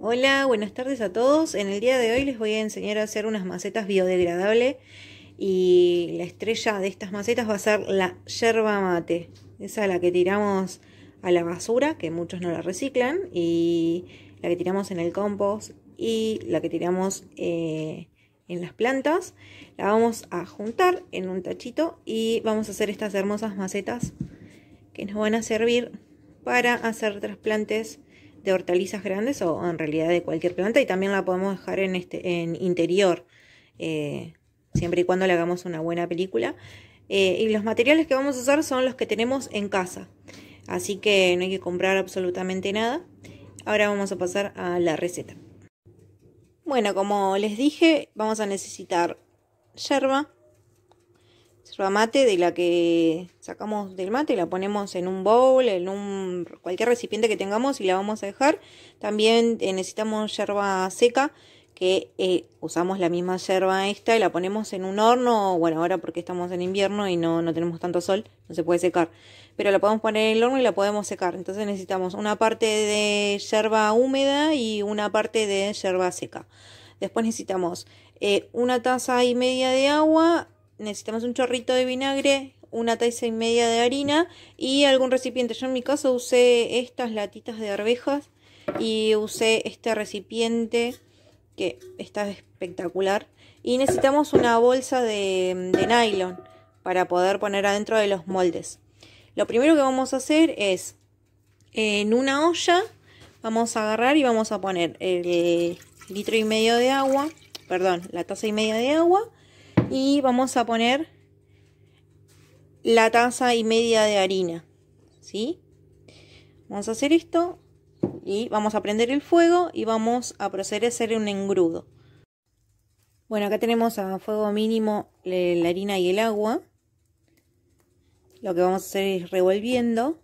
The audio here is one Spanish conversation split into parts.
Hola, buenas tardes a todos. En el día de hoy les voy a enseñar a hacer unas macetas biodegradables y la estrella de estas macetas va a ser la yerba mate. Esa es la que tiramos a la basura, que muchos no la reciclan, y la que tiramos en el compost y la que tiramos eh, en las plantas. La vamos a juntar en un tachito y vamos a hacer estas hermosas macetas que nos van a servir para hacer trasplantes de hortalizas grandes o, en realidad de cualquier planta y también la podemos dejar en, este, en interior, eh, siempre y cuando le hagamos una buena película. Eh, y los materiales que vamos a usar son los que tenemos en casa, así que no hay que comprar absolutamente nada. Ahora vamos a pasar a la receta. Bueno, como les dije, vamos a necesitar yerba, yerba mate de la que sacamos del mate, la ponemos en un bowl, en un cualquier recipiente que tengamos y la vamos a dejar. También eh, necesitamos yerba seca que eh, usamos la misma yerba esta y la ponemos en un horno, bueno, ahora porque estamos en invierno y no, no tenemos tanto sol, no se puede secar, pero la podemos poner en el horno y la podemos secar. Entonces necesitamos una parte de yerba húmeda y una parte de yerba seca. Después necesitamos eh, una taza y media de agua, necesitamos un chorrito de vinagre, una taza y media de harina y algún recipiente. Yo en mi caso usé estas latitas de arvejas y usé este recipiente que está espectacular. Y necesitamos una bolsa de, de nylon para poder poner adentro de los moldes. Lo primero que vamos a hacer es en una olla vamos a agarrar y vamos a poner el eh, litro y medio de agua, perdón, la taza y media de agua y vamos a poner la taza y media de harina. ¿sí? Vamos a hacer esto y vamos a prender el fuego y vamos a proceder a hacer un engrudo. Bueno, acá tenemos a fuego mínimo la harina y el agua. Lo que vamos a hacer es revolviendo.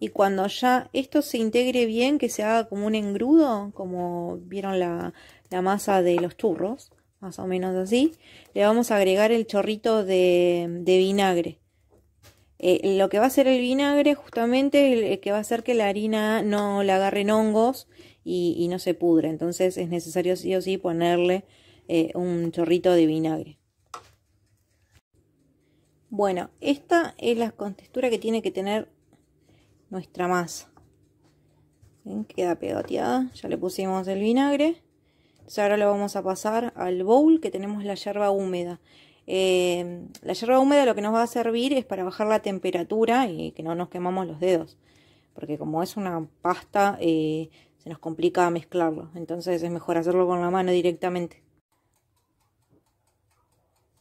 Y cuando ya esto se integre bien, que se haga como un engrudo, como vieron la, la masa de los churros, más o menos así, le vamos a agregar el chorrito de, vinagre. Eh, lo que va a hacer el vinagre justamente el que va a hacer que la harina no la agarren hongos y, no se pudre, Entonces es necesario sí o sí ponerle eh, un chorrito de vinagre. Bueno, esta es la contextura que tiene que tener nuestra masa. Queda pegoteada, ya le pusimos el vinagre ahora lo vamos a pasar al bowl que tenemos la yerba húmeda. Eh, la yerba húmeda lo que nos va a servir es para bajar la temperatura y que no nos quemamos los dedos. Porque como es una pasta, eh, se nos complica mezclarlo. Entonces es mejor hacerlo con la mano directamente.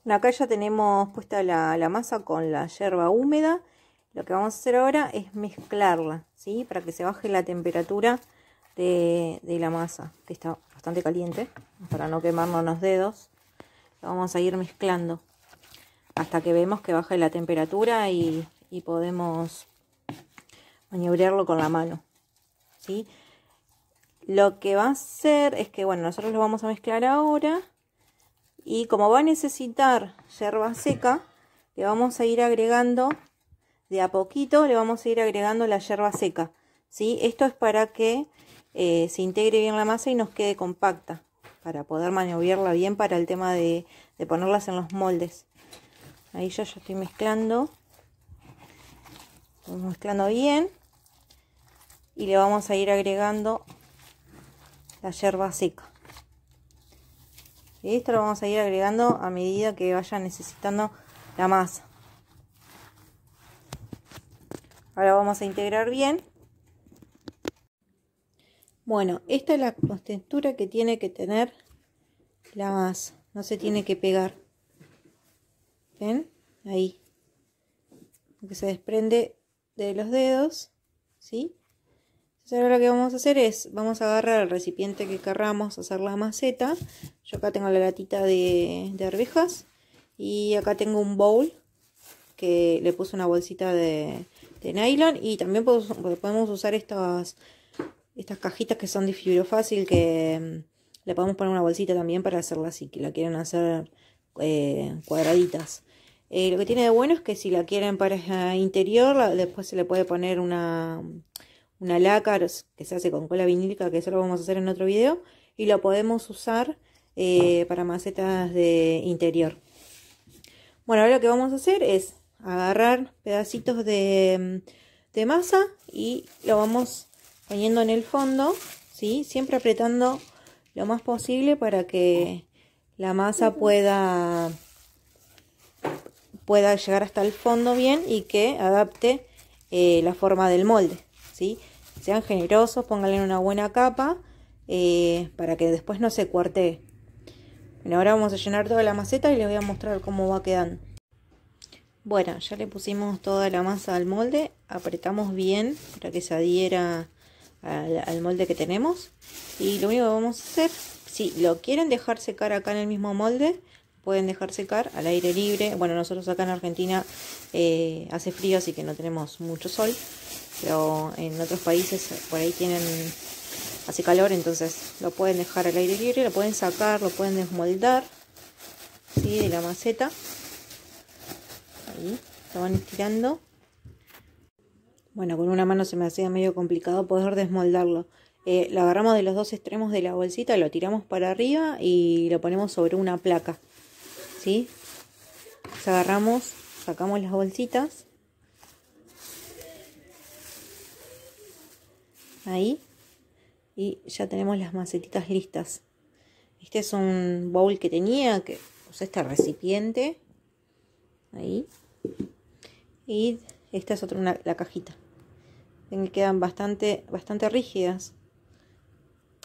acá ya tenemos puesta la, masa con la yerba húmeda. Lo que vamos a hacer ahora es mezclarla, ¿sí? Para que se baje la temperatura de, la masa, que está bastante caliente, para no quemarnos los dedos. Lo vamos a ir mezclando hasta que vemos que baje la temperatura y, podemos maniobrarlo con la mano. ¿sí? Lo que va a hacer es que, bueno, nosotros lo vamos a mezclar ahora. Y como va a necesitar yerba seca, le vamos a ir agregando, de a poquito, le vamos a ir agregando la yerba seca. ¿sí? Esto es para que eh, se integre bien la masa y nos quede compacta para poder maniobrarla bien para el tema de, ponerlas en los moldes. Ahí yo ya estoy mezclando. mezclando bien. Y le vamos a ir agregando la yerba seca. Y esto lo vamos a ir agregando a medida que vaya necesitando la masa. Ahora vamos a integrar bien bueno, esta es la contextura que tiene que tener la masa. No se tiene que pegar. ¿Ven? Ahí. que se desprende de los dedos. ¿Sí? Entonces ahora lo que vamos a hacer es, vamos a agarrar el recipiente que querramos hacer la maceta. Yo acá tengo la latita de, de arvejas. Y acá tengo un bowl que le puse una bolsita de, de nylon. Y también podemos usar estas estas cajitas que son de fácil que mm, le podemos poner una bolsita también para hacerla así, que la quieren hacer eh, cuadraditas. Eh, lo que tiene de bueno es que si la quieren para eh, interior, después se le puede poner una, una laca que se hace con cola vinílica, que eso lo vamos a hacer en otro video, y lo podemos usar para macetas de interior. Bueno, ahora lo que vamos a hacer es agarrar pedacitos de, mm, de masa y lo vamos poniendo en el fondo, ¿sí? Siempre apretando lo más posible para que la masa pueda, pueda llegar hasta el fondo bien y que adapte eh, la forma del molde, ¿sí? Sean generosos, pónganle una buena capa eh, para que después no se cuarte. ahora vamos a llenar toda la maceta y les voy a mostrar cómo va quedando. Bueno, ya le pusimos toda la masa al molde, apretamos bien para que se adhiera al, molde que tenemos. Y lo único que vamos a hacer, si lo quieren dejar secar acá en el mismo molde, pueden dejar secar al aire libre. Bueno, nosotros acá en Argentina eh, hace frío, así que no tenemos mucho sol. Pero en otros países por ahí tienen hace calor, entonces lo pueden dejar al aire libre, lo pueden sacar, lo pueden desmoldar ¿sí? de la maceta. Ahí, lo van estirando bueno, con una mano se me hacía medio complicado poder desmoldarlo. Eh, lo agarramos de los dos extremos de la bolsita, lo tiramos para arriba y lo ponemos sobre una placa. ¿Sí? agarramos, sacamos las bolsitas. Ahí. Y ya tenemos las macetitas listas. Este es un bowl que tenía, que usé este recipiente. Ahí. Y esta es otra, la cajita quedan bastante, bastante rígidas.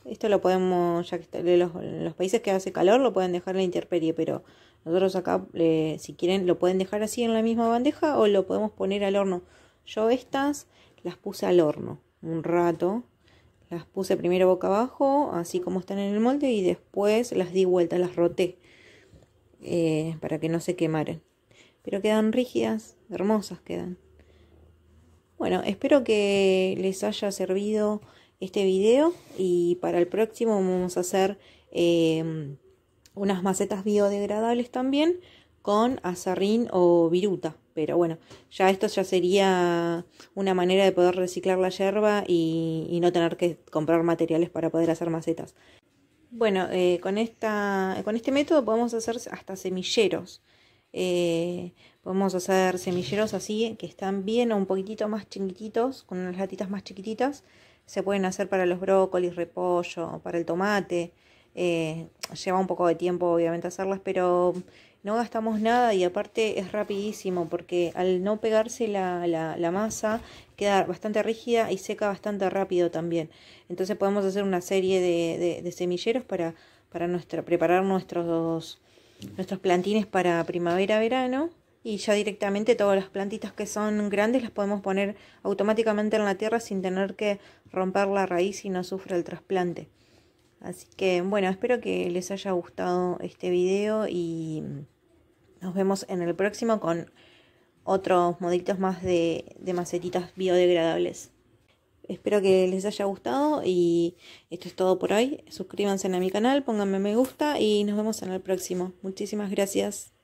Esto lo podemos, ya que los, los países que hace calor lo pueden dejar en la intemperie, pero nosotros acá, eh, si quieren, lo pueden dejar así en la misma bandeja o lo podemos poner al horno. Yo estas las puse al horno un rato. Las puse primero boca abajo, así como están en el molde, y después las di vuelta, las roté eh, para que no se quemaran. Pero quedan rígidas, hermosas quedan. Bueno, espero que les haya servido este video y para el próximo vamos a hacer em, unas macetas biodegradables también con azarrín o viruta. Pero bueno, ya esto ya sería una manera de poder reciclar la hierba y, no tener que comprar materiales para poder hacer macetas. Bueno, eh, con, esta, con este método podemos hacer hasta semilleros. Eh, Podemos hacer semilleros así, que están bien o un poquitito más chiquititos, con unas latitas más chiquititas. Se pueden hacer para los brócolis, repollo, para el tomate. Eh, lleva un poco de tiempo, obviamente, hacerlas, pero no gastamos nada y aparte es rapidísimo porque al no pegarse la, masa queda bastante rígida y seca bastante rápido también. Entonces podemos hacer una serie de, semilleros para, preparar nuestros, nuestros plantines para primavera-verano y ya directamente todas las plantitas que son grandes las podemos poner automáticamente en la tierra sin tener que romper la raíz y no sufre el trasplante. Así que bueno, espero que les haya gustado este video y nos vemos en el próximo con otros modelitos más de, de macetitas biodegradables. Espero que les haya gustado y esto es todo por hoy. Suscríbanse a mi canal, pónganme me gusta y nos vemos en el próximo. Muchísimas gracias.